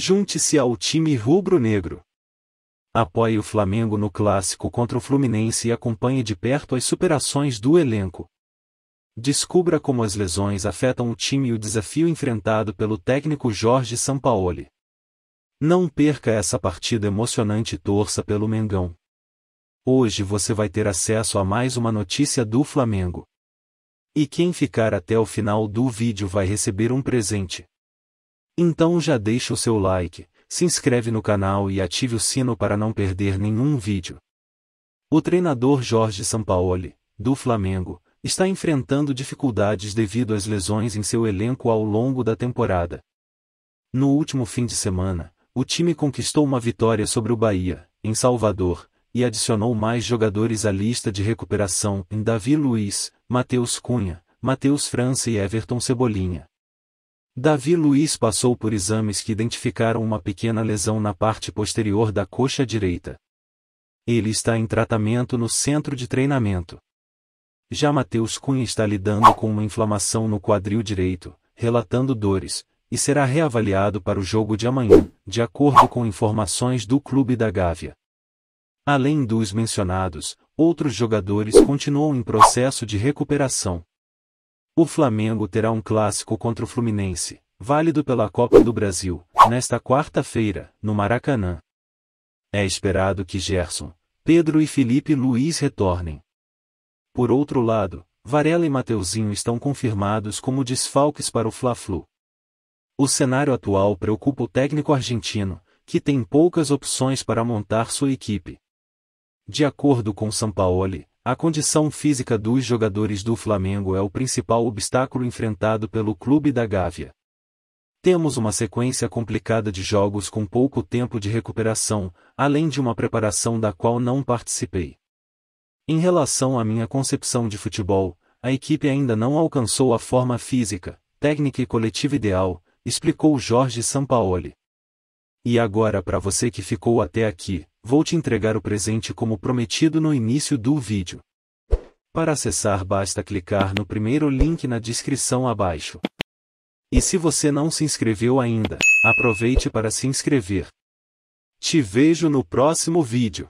Junte-se ao time rubro-negro. Apoie o Flamengo no clássico contra o Fluminense e acompanhe de perto as superações do elenco. Descubra como as lesões afetam o time e o desafio enfrentado pelo técnico Jorge Sampaoli. Não perca essa partida emocionante e torça pelo Mengão. Hoje você vai ter acesso a mais uma notícia do Flamengo. E quem ficar até o final do vídeo vai receber um presente. Então já deixa o seu like, se inscreve no canal e ative o sino para não perder nenhum vídeo. O treinador Jorge Sampaoli, do Flamengo, está enfrentando dificuldades devido às lesões em seu elenco ao longo da temporada. No último fim de semana, o time conquistou uma vitória sobre o Bahia, em Salvador, e adicionou mais jogadores à lista de recuperação em Davi Luiz, Matheus Cunha, Matheus França e Everton Cebolinha. Davi Luiz passou por exames que identificaram uma pequena lesão na parte posterior da coxa direita. Ele está em tratamento no centro de treinamento. Já Matheus Cunha está lidando com uma inflamação no quadril direito, relatando dores, e será reavaliado para o jogo de amanhã, de acordo com informações do clube da Gávea. Além dos mencionados, outros jogadores continuam em processo de recuperação. O Flamengo terá um clássico contra o Fluminense, válido pela Copa do Brasil, nesta quarta-feira, no Maracanã. É esperado que Gerson, Pedro e Felipe Luiz retornem. Por outro lado, Varela e Mateuzinho estão confirmados como desfalques para o Fla-Flu. O cenário atual preocupa o técnico argentino, que tem poucas opções para montar sua equipe. De acordo com Sampaoli, a condição física dos jogadores do Flamengo é o principal obstáculo enfrentado pelo clube da Gávea. Temos uma sequência complicada de jogos com pouco tempo de recuperação, além de uma preparação da qual não participei. Em relação à minha concepção de futebol, a equipe ainda não alcançou a forma física, técnica e coletiva ideal, explicou Jorge Sampaoli. E agora para você que ficou até aqui, vou te entregar o presente como prometido no início do vídeo. Para acessar basta clicar no primeiro link na descrição abaixo. E se você não se inscreveu ainda, aproveite para se inscrever. Te vejo no próximo vídeo.